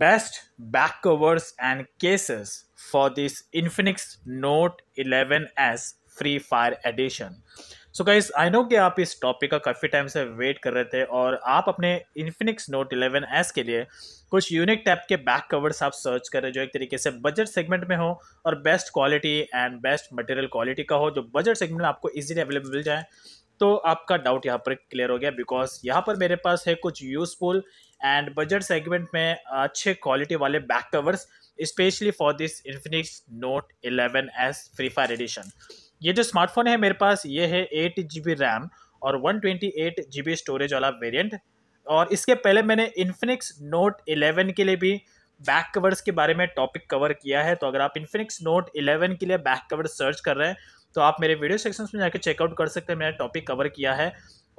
best back covers and cases for this Infinix Note 11s Free Fire edition so guys I know कि आप इस topic का काफ़ी time से wait कर रहे थे और आप अपने इन्फिनिक्स नोट 11s के लिए कुछ यूनिक टाइप के बैक कवर्स आप सर्च कर करें जो एक तरीके से बजट सेगमेंट में हो और best quality and best material quality का हो जो बजट सेगमेंट में आपको इजीली अवेलेबल मिल जाए तो आपका डाउट यहाँ पर क्लियर हो गया बिकॉज यहाँ पर मेरे पास है कुछ यूज़फुल एंड बजट सेगमेंट में अच्छे क्वालिटी वाले back covers specially for this Infinix Note eleven S Free Fire edition ये जो स्मार्टफोन है मेरे पास ये है एट जी बी रैम और one twenty eight G B storage वाला वेरियंट और इसके पहले मैंने इन्फिनिक्स नोट इलेवन के लिए भी बैक कवर्स के बारे में टॉपिक कवर किया है तो अगर आप इन्फिनिक्स नोट इलेवन के लिए बैक कवर सर्च कर रहे हैं तो आप मेरे वीडियो सेक्शन में जाकर चेकआउट कर सकते हैं मैंने टॉपिक कवर किया है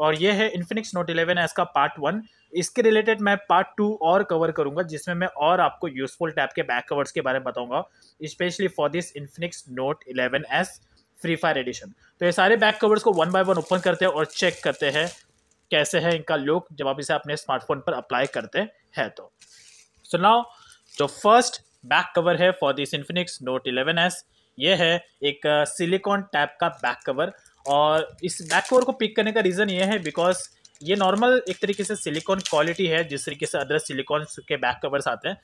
और ये है इन्फिनिक्स नोट इलेवन एस का पार्ट वन इसके रिलेटेड मैं पार्ट टू और कवर करूंगा जिसमें मैं और आपको यूजफुल टैप के बैक कवर्स के बारे में बताऊंगा specially for this Infinix Note eleven S Free Fire edition तो ये सारे बैक कवर्स को वन बाय वन ओपन करते हैं और चेक करते हैं कैसे है इनका लुक जब आप इसे अपने स्मार्टफोन पर अप्लाई करते हैं तो सो नाउ जो फर्स्ट बैक कवर है for this Infinix Note eleven S ये है एक सिलिकॉन uh, टैप का बैक कवर और इस बैक कवर को पिक करने का रीज़न ये है बिकॉज ये नॉर्मल एक तरीके से सिलिकॉन क्वालिटी है जिस तरीके से अदर सिलिकॉन के बैक कवर्स आते हैं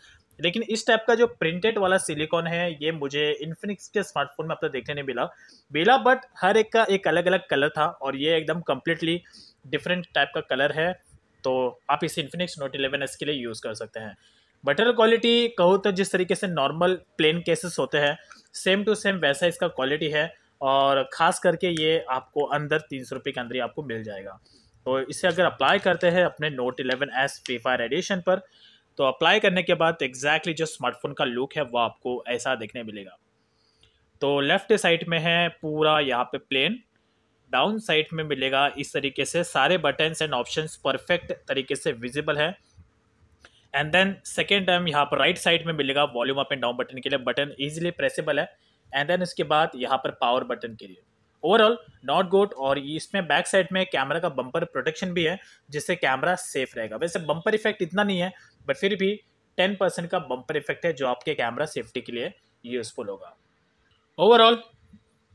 लेकिन इस टाइप का जो प्रिंटेड वाला सिलिकॉन है ये मुझे इन्फिनिक्स के स्मार्टफोन में अब तक देखने नहीं मिला मिला बट हर एक का एक अलग अलग कलर था और ये एकदम कम्प्लीटली डिफरेंट टाइप का कलर है तो आप इसे इन्फिनिक्स नोट इलेवन एस के लिए यूज़ कर सकते हैं बटर क्वालिटी कहो तो जिस तरीके से नॉर्मल प्लेन केसेस होते हैं सेम टू सेम वैसा इसका क्वालिटी है और ख़ास करके ये आपको अंदर तीन सौ रुपये के अंदर ही आपको मिल जाएगा तो इसे अगर अप्लाई करते हैं अपने Note eleven S Free Fire edition पर तो अप्लाई करने के बाद एग्जैक्टली जो स्मार्टफोन का लुक है वो आपको ऐसा देखने मिलेगा तो लेफ्ट साइड में है पूरा यहाँ पे प्लेन डाउन साइड में मिलेगा इस तरीके से सारे बटन्स एंड ऑप्शंस परफेक्ट तरीके से विजिबल है एंड देन सेकेंड टाइम यहाँ पर राइट साइड में मिलेगा volume up and down button के लिए बटन ईजिली प्रेसेबल है एंड देन इसके बाद यहाँ पर पावर बटन के लिए ओवरऑल नॉट गुड और इसमें बैक साइड में कैमरा का बम्पर प्रोटेक्शन भी है जिससे कैमरा सेफ रहेगा वैसे बम्पर इफेक्ट इतना नहीं है बट फिर भी टेन परसेंट का बम्पर इफेक्ट है जो आपके कैमरा सेफ्टी के लिए यूजफुल होगा ओवरऑल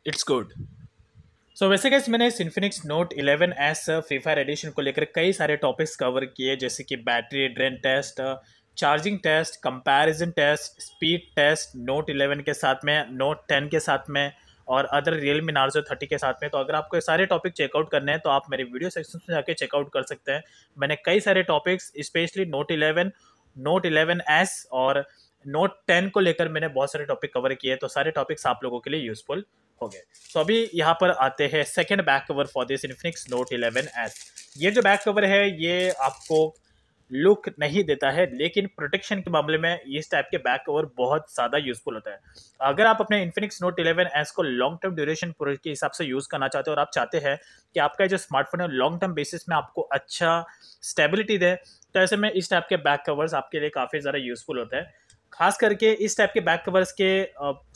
इट्स गुड सो वैसे कैसे मैंने इस Infinix Note eleven S Free Fire edition को लेकर कई सारे टॉपिक्स कवर किए जैसे कि battery drain test charging test comparison test speed test Note eleven के साथ में नोट टेन के साथ में और other Realme Narzo thirty के साथ में तो अगर आपको सारे टॉपिक चेकआउट करने हैं तो आप मेरे वीडियो सेक्शन में जाके चेकआउट कर सकते हैं मैंने कई सारे topics specially Note eleven Note eleven S और नोट टेन को लेकर मैंने बहुत सारे टॉपिक कवर किए तो सारे टॉपिक्स आप लोगों के लिए यूजफुल हो गए तो अभी यहाँ पर आते हैं second back cover for this Infinix Note eleven S ये जो बैक कवर है ये आपको लुक नहीं देता है लेकिन प्रोटेक्शन के मामले में इस टाइप के बैक कवर बहुत ज़्यादा यूजफुल होता है अगर आप अपने इन्फिनिक्स नोट 11 एस को लॉन्ग टर्म ड्यूरेशन के हिसाब से यूज़ करना चाहते हो और आप चाहते हैं कि आपका जो स्मार्टफोन है लॉन्ग टर्म बेसिस में आपको अच्छा स्टेबिलिटी दे तो ऐसे में इस टाइप के बैक कवर्स आपके लिए काफ़ी ज़्यादा यूज़फुल होता है खास करके इस टाइप के बैक कवर्स के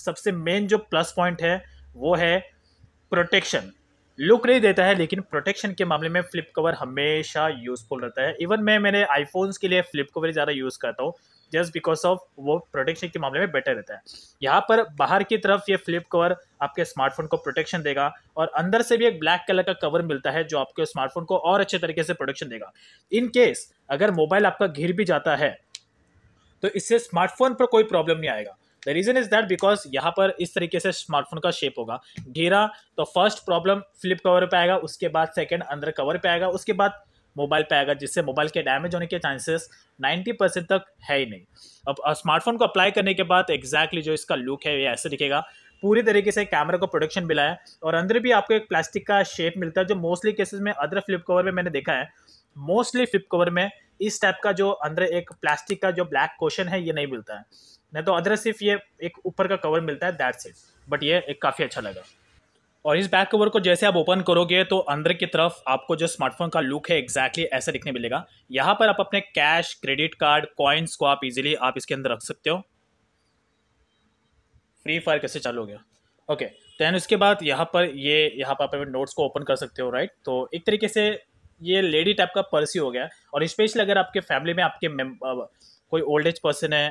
सबसे मेन जो प्लस पॉइंट है वो है प्रोटेक्शन लुक नहीं देता है लेकिन प्रोटेक्शन के मामले में फ्लिप कवर हमेशा यूज़फुल रहता है इवन मैं मेरे आईफोन्स के लिए फ्लिप कवर ज़्यादा यूज़ करता हूँ जस्ट बिकॉज ऑफ वो प्रोटेक्शन के मामले में बेटर रहता है यहाँ पर बाहर की तरफ ये फ्लिप कवर आपके स्मार्टफोन को प्रोटेक्शन देगा और अंदर से भी एक ब्लैक कलर का कवर मिलता है जो आपके स्मार्टफोन को और अच्छे तरीके से प्रोटेक्शन देगा इन केस अगर मोबाइल आपका घिर भी जाता है तो इससे स्मार्टफोन पर कोई प्रॉब्लम नहीं आएगा the reason is that because यहाँ पर इस तरीके से स्मार्टफोन का शेप होगा घेरा तो फर्स्ट प्रॉब्लम फ्लिप कवर पे आएगा उसके बाद सेकेंड अंदर कवर पे आएगा उसके बाद मोबाइल पे आएगा जिससे मोबाइल के डैमेज होने के चांसेस 90 परसेंट तक है ही नहीं अब स्मार्टफोन को अप्लाई करने के बाद एग्जैक्टली exactly जो इसका लुक है ये ऐसे दिखेगा पूरी तरीके से कैमरा को प्रोडक्शन मिला है और अंदर भी आपको एक प्लास्टिक का शेप मिलता है जो मोस्टली केसेस में अदर फ्लिप कवर में मैंने देखा है मोस्टली फ्लिप कवर में इस टाइप का जो अंदर एक प्लास्टिक का जो ब्लैक क्वेश्चन है ये नहीं मिलता है नहीं तो अदर सिर्फ ये एक ऊपर का कवर मिलता है दैट इट बट ये एक काफ़ी अच्छा लगा और इस बैक कवर को जैसे आप ओपन करोगे तो अंदर की तरफ आपको जो स्मार्टफोन का लुक है एग्जैक्टली exactly ऐसा दिखने मिलेगा यहाँ पर आप अपने कैश क्रेडिट कार्ड कॉइन्स को आप इजीली आप इसके अंदर रख सकते हो फ्री फायर कैसे चालू हो गया ओके okay, दैन उसके बाद यहाँ पर ये यहाँ पर आप नोट्स को ओपन कर सकते हो राइट तो एक तरीके से ये लेडी टाइप का पर्स ही हो गया और स्पेशली अगर आपके फैमिली में आपके कोई ओल्ड एज पर्सन है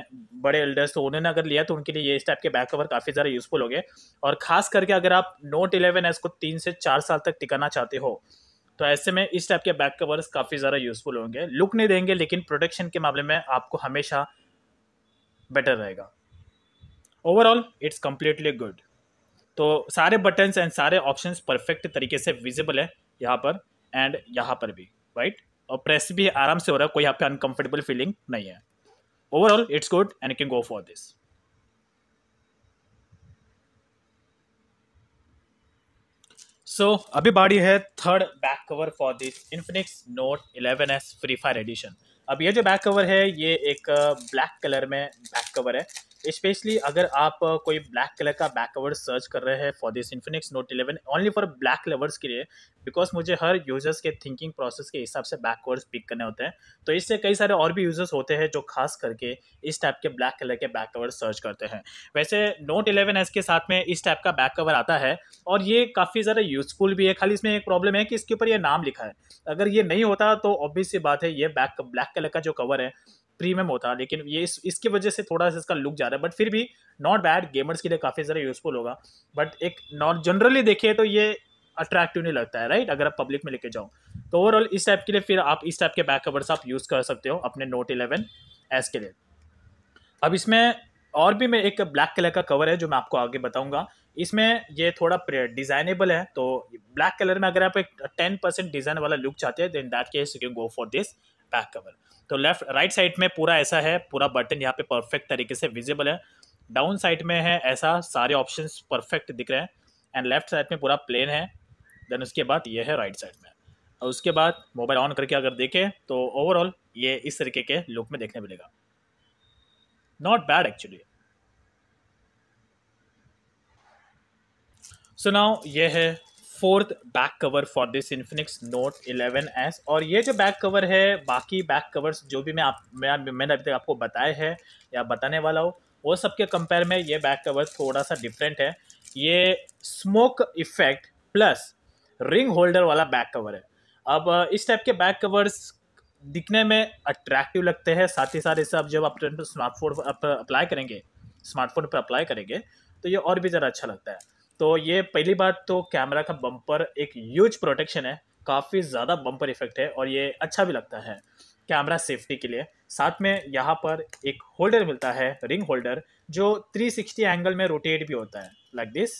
बड़े एल्डर्स तो उन्होंने अगर लिया तो उनके लिए ये इस टाइप के बैक कवर काफ़ी ज़्यादा यूजफुल हो गए और खास करके अगर आप नोट इलेवन एस को तीन से चार साल तक टिकाना चाहते हो तो ऐसे में इस टाइप के बैक कवर्स काफ़ी ज़्यादा यूजफुल होंगे लुक नहीं देंगे लेकिन प्रोटेक्शन के मामले में आपको हमेशा बेटर रहेगा ओवरऑल इट्स कम्प्लीटली गुड तो सारे बटन्स एंड सारे ऑप्शंस परफेक्ट तरीके से विजिबल है यहाँ पर एंड यहाँ पर भी राइट और प्रेस भी आराम से हो रहा है कोई यहाँ पे अनकंफर्टेबल फीलिंग नहीं है overall it's good and can go for this so अभी बाड़ी है third back cover for this Infinix Note eleven S Free Fire edition अब ये जो बैक कवर है ये एक ब्लैक uh, कलर में बैक कवर है स्पेशली अगर आप कोई ब्लैक कलर का बैक कवर सर्च कर रहे हैं for this Infinix Note eleven only for black lovers के लिए बिकॉज मुझे हर यूजर्स के थिंकिंग प्रोसेस के हिसाब से बैक कवर्स पिक करने होते हैं तो इससे कई सारे और भी यूजर्स होते हैं जो खास करके इस टाइप के ब्लैक कलर के बैक कवर सर्च करते हैं वैसे नोट इलेवन एस के साथ में इस टाइप का बैक कवर आता है और ये काफ़ी ज़्यादा यूजफुल भी है खाली इसमें एक प्रॉब्लम है कि इसके ऊपर ये नाम लिखा है अगर ये नहीं होता तो ऑब्वियस बात है ये बैक ब्लैक कलर का जो कवर है प्रीमियम होता लेकिन ये इस इसकी वजह से थोड़ा सा इसका लुक जा रहा है बट फिर भी नॉट बैड गेमर्स के लिए काफ़ी ज़्यादा यूजफुल होगा बट एक नॉट जनरली देखिए तो ये अट्रैक्टिव नहीं लगता है राइट अगर आप पब्लिक में लेके जाओ तो ओवरऑल इस टाइप के लिए फिर आप इस टाइप के बैक कवर्स आप यूज़ कर सकते हो अपने नोट इलेवन एस के लिए अब इसमें और भी मैं एक ब्लैक कलर का कवर है जो मैं आपको आगे बताऊंगा इसमें ये थोड़ा डिज़ाइनेबल है तो ब्लैक कलर में अगर आप एक टेन परसेंट डिज़ाइन वाला लुक चाहते हैं then that case you can go for this back cover तो लेफ्ट राइट साइड में पूरा ऐसा है पूरा बटन यहाँ पे परफेक्ट तरीके से विजिबल है डाउन साइड में है ऐसा सारे ऑप्शन परफेक्ट दिख रहे हैं एंड लेफ्ट साइड में पूरा प्लेन है देन उसके बाद ये है राइट साइड में और उसके बाद मोबाइल ऑन करके अगर देखें तो ओवरऑल ये इस तरीके के लुक में देखने मिलेगा not bad actually so now ये है fourth back cover for this Infinix Note 11s और ये जो बैक कवर है बाकी बैक कवर्स जो भी मैं आप मैं मैंने अभी तक आपको बताया है या बताने वाला हूँ वो सब के कंपेयर में ये बैक कवर थोड़ा सा डिफरेंट है ये smoke effect plus ring holder वाला बैक कवर है अब इस टाइप के बैक कवर्स दिखने में अट्रैक्टिव लगते हैं साथ ही साथ इसे आप जब आप स्मार्टफोन पर अप्लाई करेंगे स्मार्टफोन पर अप्लाई करेंगे तो ये और भी ज़रा अच्छा लगता है तो ये पहली बात तो कैमरा का बम्पर एक यूज प्रोटेक्शन है काफ़ी ज़्यादा बम्पर इफेक्ट है और ये अच्छा भी लगता है कैमरा सेफ्टी के लिए साथ में यहाँ पर एक होल्डर मिलता है रिंग होल्डर जो 360 एंगल में रोटेट भी होता है लाइक like दिस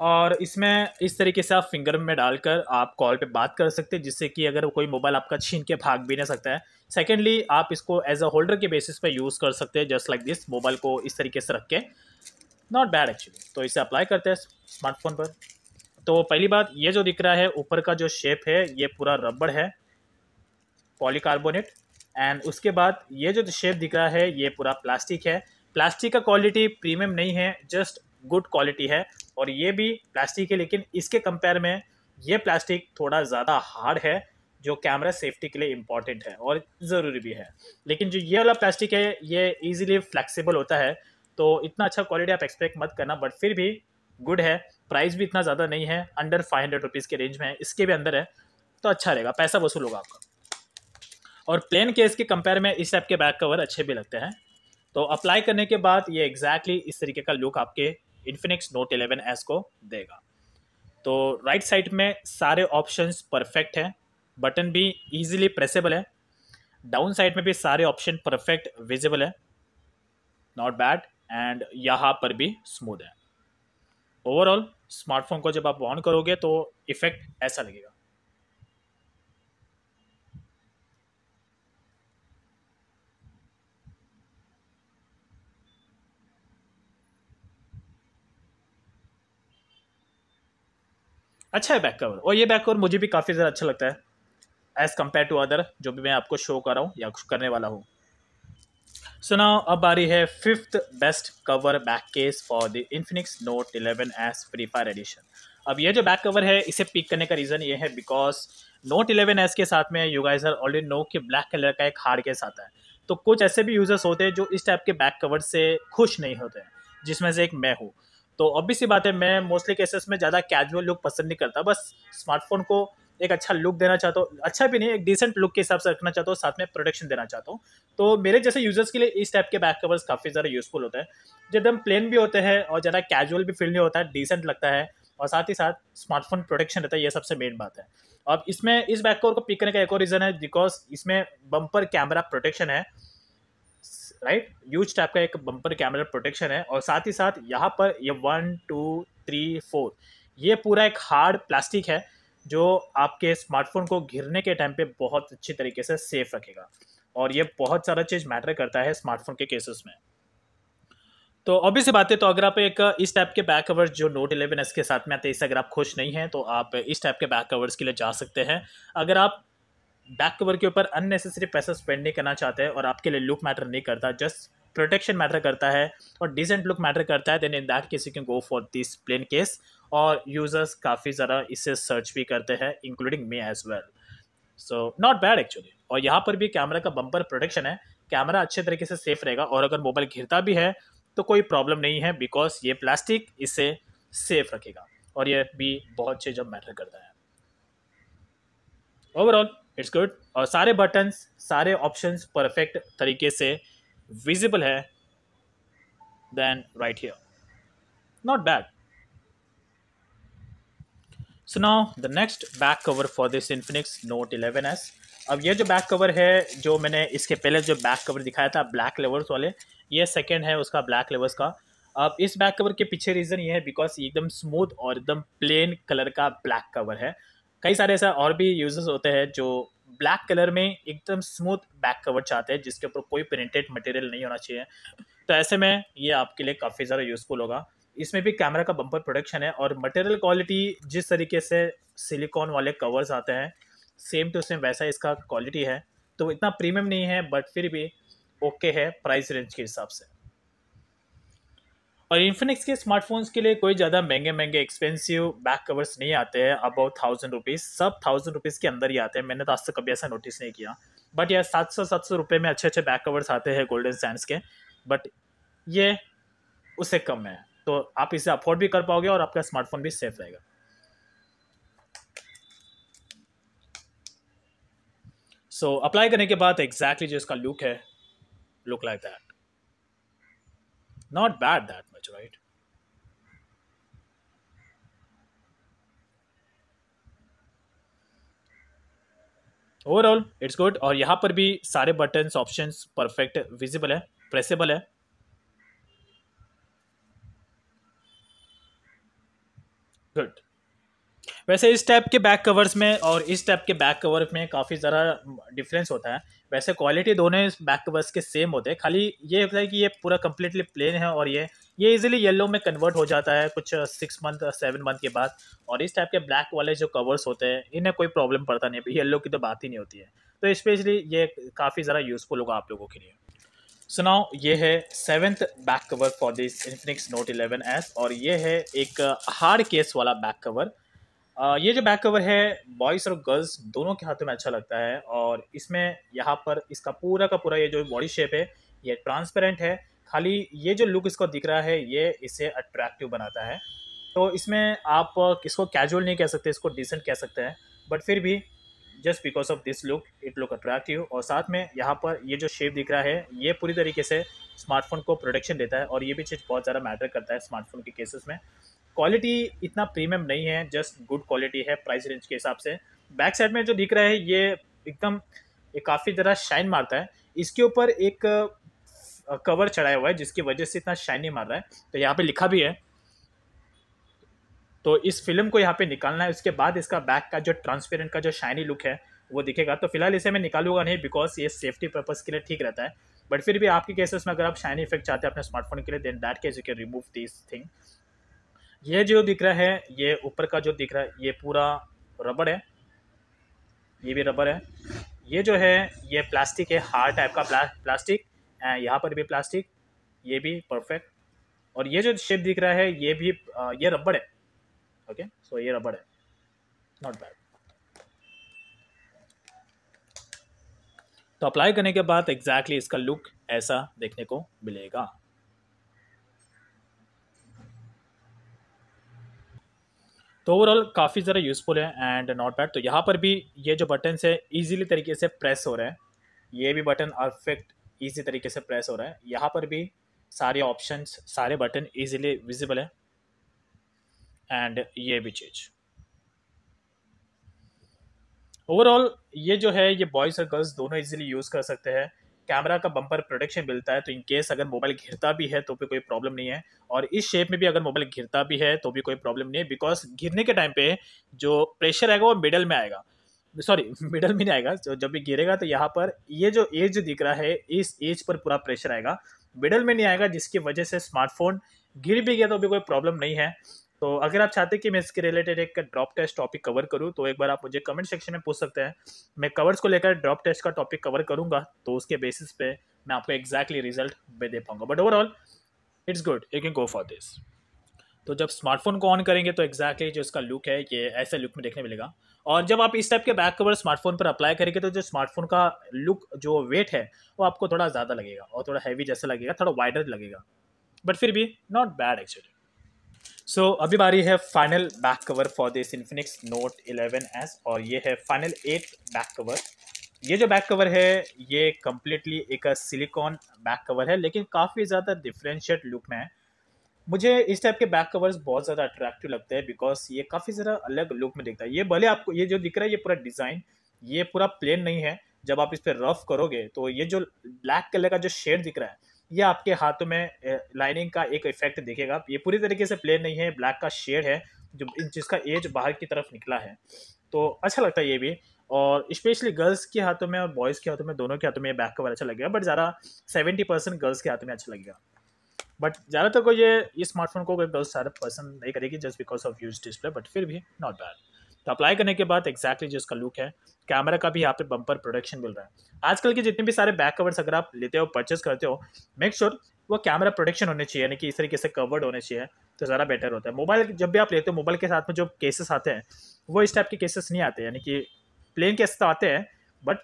और इसमें इस तरीके से आप फिंगर में डालकर आप कॉल पे बात कर सकते हैं जिससे कि अगर कोई मोबाइल आपका छीन के भाग भी नहीं सकता है सेकेंडली आप इसको एज अ होल्डर के बेसिस पे यूज़ कर सकते हैं जस्ट लाइक दिस मोबाइल को इस तरीके से रख के नॉट बैड एक्चुअली तो इसे अप्लाई करते हैं स्मार्टफोन पर तो पहली बात ये जो दिख रहा है ऊपर का जो शेप है ये पूरा रबड़ है पॉलीकार्बोनेट एंड उसके बाद ये जो शेप दिख रहा है ये पूरा प्लास्टिक है प्लास्टिक का क्वालिटी प्रीमियम नहीं है जस्ट गुड क्वालिटी है और ये भी प्लास्टिक है लेकिन इसके कंपेयर में ये प्लास्टिक थोड़ा ज़्यादा हार्ड है जो कैमरा सेफ्टी के लिए इम्पॉर्टेंट है और ज़रूरी भी है लेकिन जो ये वाला प्लास्टिक है ये ईजिली फ्लैक्सीबल होता है तो इतना अच्छा क्वालिटी आप एक्सपेक्ट मत करना बट फिर भी गुड है प्राइस भी इतना ज़्यादा नहीं है अंडर फाइव हंड्रेड रुपीज़ के रेंज में है इसके भी अंदर है तो अच्छा रहेगा पैसा वसूल होगा आपका और प्लेन केस के कंपेयर में इस टाइप के बैक कवर अच्छे भी लगते हैं तो अप्लाई करने के बाद ये एग्जैक्टली exactly इस तरीके का लुक आपके इन्फिनिक्स नोट इलेवन एस को देगा तो राइट साइड में सारे ऑप्शंस परफेक्ट हैं बटन भी इजीली प्रेसेबल है डाउन साइड में भी सारे ऑप्शन परफेक्ट विजिबल है नॉट बैड एंड यहाँ पर भी स्मूद है ओवरऑल स्मार्टफोन को जब आप ऑन करोगे तो इफ़ेक्ट ऐसा लगेगा अच्छा है बैक कवर और ये बैक कवर मुझे भी काफ़ी ज़्यादा अच्छा लगता है एज़ कम्पेयर टू अदर जो भी मैं आपको शो कर रहा हूँ या कुछ करने वाला हूँ सुना so अब आ रही है fifth best cover back case for the Infinix Note eleven S Free Fire edition अब ये जो बैक कवर है इसे पिक करने का रीज़न ये है बिकॉज नोट इलेवन एस के साथ में यू आर ऑलरेडी नो कि ब्लैक कलर का एक हार्ड केस आता है तो कुछ ऐसे भी यूज़र्स होते हैं जो इस टाइप के बैक कवर से खुश नहीं होते हैं जिसमें से एक मैं हूँ तो ऑब्वियस सी बात है मैं मोस्टली केसेस में ज़्यादा कैजुअल लुक पसंद नहीं करता बस स्मार्टफोन को एक अच्छा लुक देना चाहता हूँ अच्छा भी नहीं एक डिसेंट लुक के हिसाब से रखना चाहता हूँ साथ में प्रोटेक्शन देना चाहता हूँ तो मेरे जैसे यूज़र्स के लिए इस टाइप के बैक कवर्स काफ़ी ज़्यादा यूजफुल होते हैं जो एकदम प्लेन भी होते हैं और ज़्यादा कैजुअल भी फील नहीं होता है डिसेंट लगता है और साथ ही साथ स्मार्टफोन प्रोटेक्शन रहता है ये सबसे मेन बात है अब इसमें इस बैक कवर को पिक करने का एक और रीज़न है बिकॉज इसमें बम्पर कैमरा प्रोटेक्शन है राइट यूज टाइप का एक बम्पर कैमरा प्रोटेक्शन है और साथ ही साथ यहाँ पर ये वन टू थ्री फोर ये पूरा एक हार्ड प्लास्टिक है जो आपके स्मार्टफोन को घिरने के टाइम पे बहुत अच्छी तरीके से सेफ रखेगा और ये बहुत सारा चीज़ मैटर करता है स्मार्टफोन के केसेस में तो ऑब्वियस बात है तो अगर आप एक इस टाइप के बैक कवर्स जो नोट इलेवन एस के साथ में आते हैं इससे अगर आप खुश नहीं हैं तो आप इस टाइप के बैक कवर्स के लिए जा सकते हैं अगर आप बैक कवर के ऊपर अननेसेसरी पैसा स्पेंड नहीं करना चाहते हैं और आपके लिए लुक मैटर नहीं करता जस्ट प्रोटेक्शन मैटर करता है और डिसेंट लुक मैटर करता है then in that case you can go for this plain case और यूजर्स काफ़ी ज़रा इससे सर्च भी करते हैं including me as well so not bad actually और यहाँ पर भी कैमरा का बम्पर प्रोटेक्शन है कैमरा अच्छे तरीके से सेफ रहेगा और अगर मोबाइल घिरता भी है तो कोई प्रॉब्लम नहीं है बिकॉज ये प्लास्टिक इसे सेफ रखेगा और ये भी बहुत चीज़ मैटर करता है ओवरऑल इट्स गुड और सारे बटन्स सारे ऑप्शंस परफेक्ट तरीके से विजिबल है then right here not bad so now the next back cover for this Infinix Note eleven S अब ये जो बैक कवर है जो मैंने इसके पहले जो बैक कवर दिखाया था ब्लैक लेवर्स वाले ये सेकेंड है उसका ब्लैक लेवर्स का अब इस बैक कवर के पीछे रीज़न ये है बिकॉज एकदम स्मूथ और एकदम प्लेन कलर का ब्लैक कवर है कई सारे ऐसा और भी यूजर्स होते हैं जो ब्लैक कलर में एकदम स्मूथ बैक कवर चाहते हैं जिसके ऊपर कोई प्रिंटेड मटेरियल नहीं होना चाहिए तो ऐसे में ये आपके लिए काफ़ी ज़्यादा यूज़फुल होगा इसमें भी कैमरा का बम्पर प्रोडक्शन है और मटेरियल क्वालिटी जिस तरीके से सिलिकॉन वाले कवर्स आते हैं सेम टू सेम वैसा इसका क्वालिटी है तो इतना प्रीमियम नहीं है बट फिर भी ओके है प्राइस रेंज के हिसाब से और इन्फिनिक्स के स्मार्टफोन्स के लिए कोई ज़्यादा महंगे महंगे एक्सपेंसिव बैक कवर्स नहीं आते हैं अबाउट थाउजेंड रुपीज़ सब थाउजेंड रुपीज़ के अंदर ही आते हैं मैंने तो आज तक कभी ऐसा नोटिस नहीं किया बट यार सात सौ सात सौ रुपये में अच्छे अच्छे बैक कवर्स आते हैं गोल्डन सैंड्स के बट ये उससे कम है तो आप इसे अफोर्ड भी कर पाओगे और आपका स्मार्टफोन भी सेफ रहेगा सो so, अप्लाई करने के बाद एग्जैक्टली exactly जो इसका लुक है look like that Not bad that much, right? Overall it's good और यहां पर भी सारे बटन ऑप्शन परफेक्ट विजिबल है प्रेसेबल है गुड वैसे इस टाइप के बैक कवर्स में और इस टाइप के बैक कवर में काफ़ी ज़रा डिफरेंस होता है वैसे क्वालिटी दोनों बैक कवर्स के सेम होते हैं खाली ये होता है कि ये पूरा कम्प्लीटली प्लेन है और ये ये इजीली येलो में कन्वर्ट हो जाता है कुछ सिक्स मंथ सेवन मंथ के बाद और इस टाइप के ब्लैक वाले जो कवर्स होते हैं इन्हें कोई प्रॉब्लम पड़ता नहीं है येल्लो की तो बात ही नहीं होती है तो स्पेशली ये काफ़ी ज़रा यूज़फुल होगा आप लोगों के लिए सुनाओ so ये है seventh back cover for this Infinix Note eleven S और ये है एक हार्ड केस वाला बैक कवर ये जो बैक कवर है बॉयज़ और गर्ल्स दोनों के हाथों में अच्छा लगता है और इसमें यहाँ पर इसका पूरा का पूरा ये जो बॉडी शेप है ये ट्रांसपेरेंट है खाली ये जो लुक इसको दिख रहा है ये इसे अट्रैक्टिव बनाता है तो इसमें आप इसको कैजुअल नहीं कह सकते इसको डिसेंट कह सकते हैं बट फिर भी just because of this look it look attractive और साथ में यहाँ पर ये जो शेप दिख रहा है ये पूरी तरीके से स्मार्टफोन को प्रोटेक्शन देता है और ये भी चीज़ बहुत ज़्यादा मैटर करता है स्मार्टफोन के केसेस में क्वालिटी इतना प्रीमियम नहीं है जस्ट गुड क्वालिटी है प्राइस रेंज के हिसाब से बैक साइड में जो दिख रहा है ये एकदम काफ़ी ज़रा शाइन मारता है इसके ऊपर एक कवर चढ़ाया हुआ है जिसकी वजह से इतना शाइनी मार रहा है तो यहाँ पे लिखा भी है तो इस फिल्म को यहाँ पे निकालना है उसके बाद इसका बैक का जो ट्रांसपेरेंट का जो शाइनी लुक है वो दिखेगा तो फिलहाल इसे मैं निकालूंगा नहीं बिकॉज ये सेफ्टी पर्पज़ के लिए ठीक रहता है बट फिर भी आपके केसेस में अगर आप शाइनी इफेक्ट चाहते हैं अपने स्मार्टफोन के लिए then that case you can remove this thing ये जो दिख रहा है ये ऊपर का जो दिख रहा है ये पूरा रबड़ है ये भी रबड़ है ये जो है ये प्लास्टिक है हार्ड टाइप का प्ला, प्लास्टिक यहाँ पर भी प्लास्टिक ये भी परफेक्ट और ये जो शेप दिख रहा है ये भी ये रबड़ है ओके okay? सो so, ये रबड़ है नॉट बैड तो अप्लाई करने के बाद एग्जैक्टली exactly इसका लुक ऐसा देखने को मिलेगा तो ओवरऑल काफ़ी ज़रा यूज़फुल है एंड नॉट बैड तो यहाँ पर भी ये जो बटन्स है ईजिली तरीके से प्रेस हो रहे हैं ये भी बटन परफेक्ट ईजी तरीके से प्रेस हो रहा है यहाँ पर भी सारे ऑप्शन सारे बटन ईजिली विजिबल है एंड ये भी चीज़ ओवरऑल ये जो है ये बॉयज़ और गर्ल्स दोनों इजीली यूज़ कर सकते हैं कैमरा का बम्पर प्रोटेक्शन मिलता है तो इनकेस अगर मोबाइल घिरता भी है तो भी कोई प्रॉब्लम नहीं है और इस शेप में भी अगर मोबाइल घिरता भी है तो भी कोई प्रॉब्लम नहीं है बिकॉज घिरने के टाइम पे जो प्रेशर आएगा वो मिडल में आएगा सॉरी मिडल में नहीं आएगा तो जब भी गिरेगा तो यहाँ पर ये जो एज दिख रहा है इस एज पर पूरा प्रेशर आएगा मिडल में नहीं आएगा जिसकी वजह से स्मार्टफोन गिर भी गया तो भी कोई प्रॉब्लम नहीं है तो अगर आप चाहते कि मैं इसके रिलेटेड एक ड्रॉप टेस्ट टॉपिक कवर करूँ तो एक बार आप मुझे कमेंट सेक्शन में पूछ सकते हैं मैं कवर्स को लेकर ड्रॉप टेस्ट का टॉपिक कवर करूँगा तो उसके बेसिस पे मैं आपको एग्जैक्टली रिजल्ट में दे पाऊँगा but overall it's good you can go for this तो जब स्मार्टफोन को ऑन करेंगे तो एग्जैक्टली exactly जो इसका लुक है ये ऐसे लुक में देखने मिलेगा और जब आप इस टाइप के बैक कवर स्मार्टफोन पर अप्लाई करेंगे तो जो स्मार्टफोन का लुक जो वेट है वो आपको थोड़ा ज़्यादा लगेगा और थोड़ा हैवी जैसा लगेगा थोड़ा वाइडर लगेगा बट फिर भी not bad actually so so, अभी बारी है final back cover for this Infinix Note eleven S और ये है फाइनल एट बैक कवर ये जो बैक कवर है ये कम्प्लीटली एक सिलिकॉन बैक कवर है लेकिन काफ़ी ज़्यादा डिफरेंशियट लुक में है मुझे इस टाइप के बैक कवर्स बहुत ज़्यादा अट्रैक्टिव लगते हैं बिकॉज ये काफ़ी ज़्यादा अलग लुक में दिखता है ये भले आपको ये जो दिख रहा है ये पूरा डिज़ाइन ये पूरा प्लेन नहीं है जब आप इस पर रफ करोगे तो ये जो ब्लैक कलर का जो शेड दिख रहा है ये आपके हाथों में लाइनिंग का एक इफेक्ट देखेगा ये पूरी तरीके से प्लेन नहीं है ब्लैक का शेड है जो जिसका एज बाहर की तरफ निकला है तो अच्छा लगता है ये भी और स्पेशली गर्ल्स के हाथों में और बॉयज़ के हाथों में दोनों के हाथों में बैक कवर अच्छा लगेगा बट ज़्यादा सेवेंटी परसेंट गर्ल्स के हाथों में अच्छा लगेगा बट ज़्यादातर को ये स्मार्टफोन को गर्ल्स ज़्यादा पसंद नहीं करेगी just because of use display but फिर भी नॉट बैड तो अप्लाई करने के बाद एक्जैक्टली जो इसका लुक है कैमरा का भी यहाँ पे बम्पर प्रोडक्शन मिल रहा है आजकल के जितने भी सारे बैक कवर्स अगर आप लेते हो परचेस करते हो मेक श्योर sure वो कैमरा प्रोडक्शन होने चाहिए यानी कि इस तरीके से कवर्ड होने चाहिए तो ज़्यादा बेटर होता है मोबाइल जब भी आप लेते हो मोबाइल के साथ में जो केसेस आते हैं वो इस टाइप के केसेस नहीं आते यानी कि प्लेन केसेस तो आते हैं बट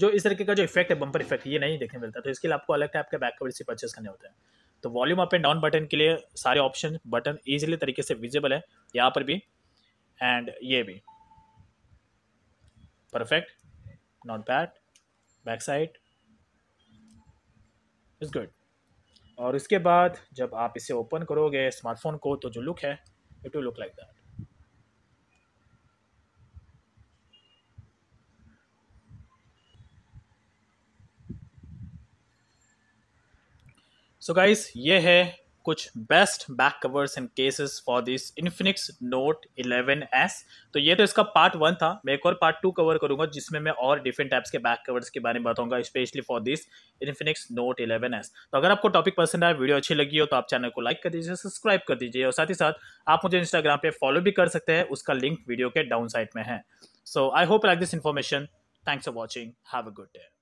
जो इस तरीके का जो इफेक्ट है बम्पर इफेक्ट ये नहीं देखने मिलता तो इसके लिए आपको अलग टाइप के बैक कवर से परचेस करने होते हैं तो volume up and down button के लिए सारे ऑप्शन बटन ईजिली तरीके से विजिबल है यहाँ पर भी एंड ये भी perfect not bad back side is good और इसके बाद जब आप इसे ओपन करोगे स्मार्टफोन को तो जो लुक है it will look like that so so guys ये है कुछ best back covers and cases for this Infinix Note eleven S तो ये तो इसका पार्ट वन था मैं एक और पार्ट टू कवर करूंगा जिसमें मैं और डिफरेंट टाइप्स के बैक कवर्स के बारे में बताऊंगा specially for this Infinix Note eleven S तो अगर आपको टॉपिक पसंद आया वीडियो अच्छी लगी हो तो आप चैनल को लाइक कर दीजिए सब्सक्राइब कर दीजिए और साथ ही साथ आप मुझे इंस्टाग्राम पर फॉलो भी कर सकते हैं उसका लिंक वीडियो के डाउन साइड में है so I hope like this information thanks for watching have a good day